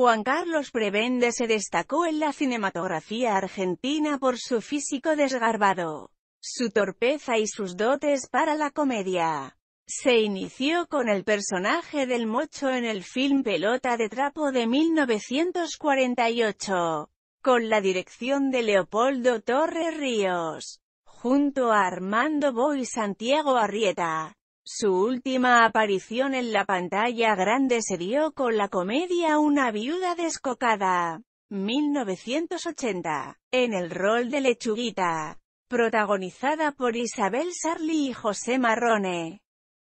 Juan Carlos Prebende se destacó en la cinematografía argentina por su físico desgarbado, su torpeza y sus dotes para la comedia. Se inició con el personaje del mocho en el film Pelota de Trapo de 1948, con la dirección de Leopoldo Torres Ríos, junto a Armando Boy y Santiago Arrieta. Su última aparición en la pantalla grande se dio con la comedia Una viuda descocada, 1980, en el rol de Lechuguita, protagonizada por Isabel Sarli y José Marrone.